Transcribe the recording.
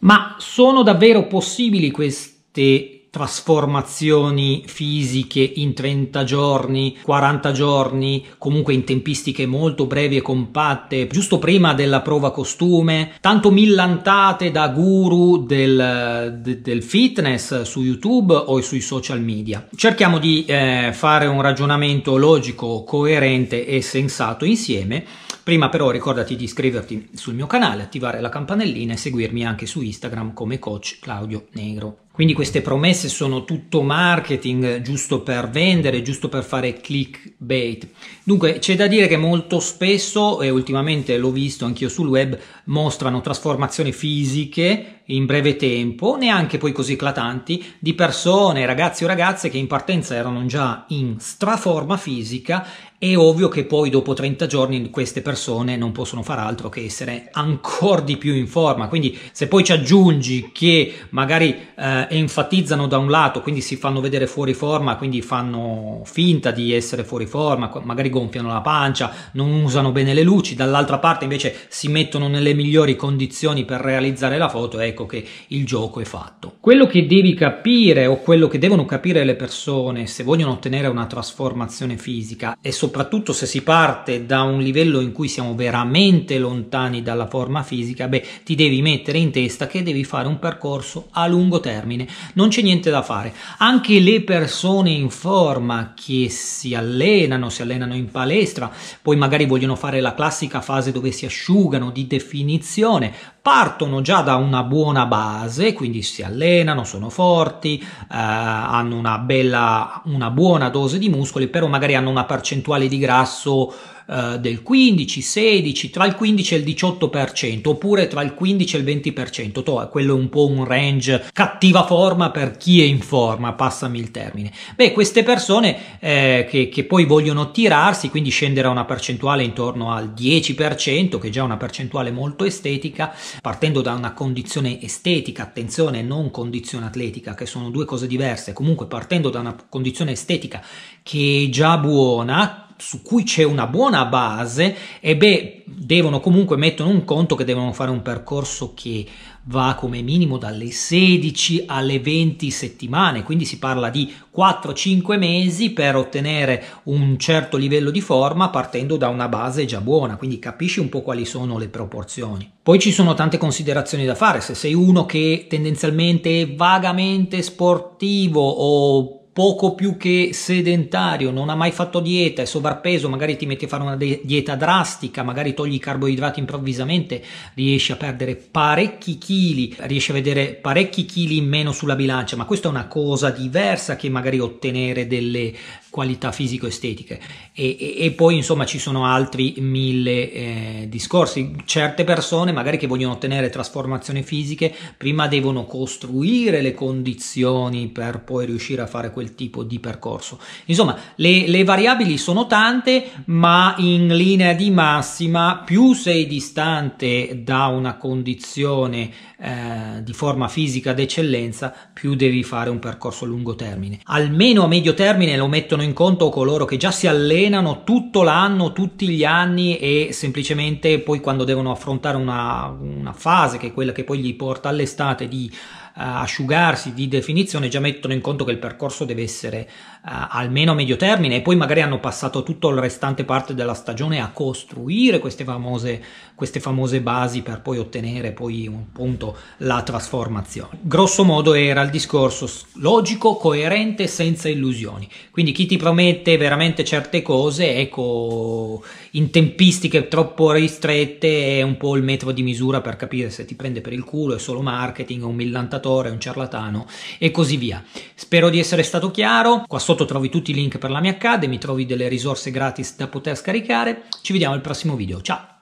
Ma sono davvero possibili queste trasformazioni fisiche in 30 giorni, 40 giorni, comunque in tempistiche molto brevi e compatte, giusto prima della prova costume, tanto millantate da guru del, de, del fitness su YouTube o sui social media. Cerchiamo di eh, fare un ragionamento logico, coerente e sensato insieme Prima però ricordati di iscriverti sul mio canale, attivare la campanellina e seguirmi anche su Instagram come coach Claudio Negro. Quindi queste promesse sono tutto marketing, giusto per vendere, giusto per fare clickbait. Dunque c'è da dire che molto spesso, e ultimamente l'ho visto anch'io sul web, mostrano trasformazioni fisiche in breve tempo, neanche poi così eclatanti, di persone, ragazzi o ragazze che in partenza erano già in straforma fisica è ovvio che poi dopo 30 giorni queste persone non possono far altro che essere ancora di più in forma. Quindi se poi ci aggiungi che magari eh, enfatizzano da un lato, quindi si fanno vedere fuori forma, quindi fanno finta di essere fuori forma, magari gonfiano la pancia, non usano bene le luci, dall'altra parte invece si mettono nelle migliori condizioni per realizzare la foto, ecco che il gioco è fatto. Quello che devi capire o quello che devono capire le persone se vogliono ottenere una trasformazione fisica e soprattutto se si parte da un livello in cui siamo veramente lontani dalla forma fisica, beh, ti devi mettere in testa che devi fare un percorso a lungo termine termine, non c'è niente da fare. Anche le persone in forma che si allenano, si allenano in palestra, poi magari vogliono fare la classica fase dove si asciugano di definizione, partono già da una buona base, quindi si allenano, sono forti, eh, hanno una bella, una buona dose di muscoli, però magari hanno una percentuale di grasso eh, del 15, 16, tra il 15 e il 18%, oppure tra il 15 e il 20%. Toh, quello è un po' un range cattiva forma per chi è in forma, passami il termine. Beh, queste persone eh, che, che poi vogliono tirarsi, quindi scendere a una percentuale intorno al 10%, che è già una percentuale molto estetica, partendo da una condizione estetica, attenzione, non condizione atletica, che sono due cose diverse, comunque partendo da una condizione estetica che è già buona, su cui c'è una buona base, e beh, devono comunque mettere un conto che devono fare un percorso che va come minimo dalle 16 alle 20 settimane, quindi si parla di 4-5 mesi per ottenere un certo livello di forma partendo da una base già buona, quindi capisci un po' quali sono le proporzioni. Poi ci sono tante considerazioni da fare, se sei uno che tendenzialmente è vagamente sportivo o poco più che sedentario, non ha mai fatto dieta, è sovrappeso, magari ti metti a fare una dieta drastica, magari togli i carboidrati improvvisamente, riesci a perdere parecchi chili, riesci a vedere parecchi chili in meno sulla bilancia, ma questa è una cosa diversa che magari ottenere delle qualità fisico-estetiche. E, e, e poi insomma ci sono altri mille eh, discorsi. Certe persone magari che vogliono ottenere trasformazioni fisiche prima devono costruire le condizioni per poi riuscire a fare questo quel tipo di percorso. Insomma, le, le variabili sono tante, ma in linea di massima più sei distante da una condizione eh, di forma fisica d'eccellenza, più devi fare un percorso a lungo termine. Almeno a medio termine lo mettono in conto coloro che già si allenano tutto l'anno, tutti gli anni e semplicemente poi quando devono affrontare una, una fase che è quella che poi gli porta all'estate di eh, asciugarsi di definizione già mettono in conto che il percorso deve essere eh, almeno a medio termine e poi magari hanno passato tutto il restante parte della stagione a costruire queste famose, queste famose basi per poi ottenere poi un punto la trasformazione. Grosso modo era il discorso logico, coerente, senza illusioni. Quindi chi ti promette veramente certe cose, ecco, in tempistiche troppo ristrette è un po' il metro di misura per capire se ti prende per il culo, è solo marketing, è un millantatore truffatore, un ciarlatano e così via. Spero di essere stato chiaro, qua sotto trovi tutti i link per la mia Academy, trovi delle risorse gratis da poter scaricare, ci vediamo al prossimo video, ciao!